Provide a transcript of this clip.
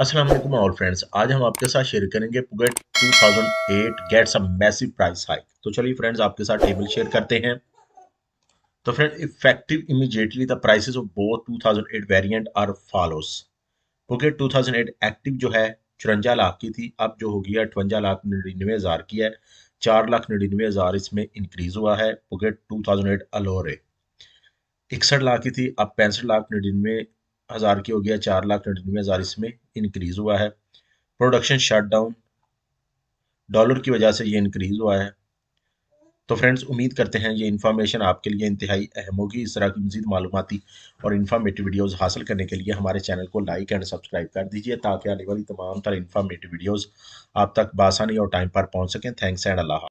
Aslam all friends आज हम आपके साथ शेयर करेंगे Peugeot 2008 gets a massive price hike तो चलिए फ्रेंड्स आपके साथ टेबल शेयर करते हैं तो friend effective immediately the prices of both 2008 thousand variant are follows Peugeot 2008 active जो है चुरंजा लाख की थी अब जो हो गया अठवंजा लाख निन्यानवे हज़ार की है चार लाख निन्यानवे हज़ार इसमें इंक्रीज हुआ है Peugeot two thousand eight Allure इकसठ लाख की थी अब पैंसठ लाख निन्यानवे हज़ार की हो गया चार लाख निन्यानवे हज़ार इसमें इंक्रीज़ हुआ है प्रोडक्शन शट डाउन डॉलर की वजह से ये इंक्रीज़ हुआ है तो फ्रेंड्स उम्मीद करते हैं ये इन्फॉर्मेशन आपके लिए इंतहाई अहम होगी इस तरह की मजीद मालूमती और इन्फॉर्मेटिव वीडियोस हासिल करने के लिए हमारे चैनल को लाइक एंड सब्सक्राइब कर दीजिए ताकि आने वाली तमाम तरह इन्फॉर्मेटिव वीडियोस आप तक बासानी और टाइम पर पहुंच सकें थैंक्स एंड अल्लाह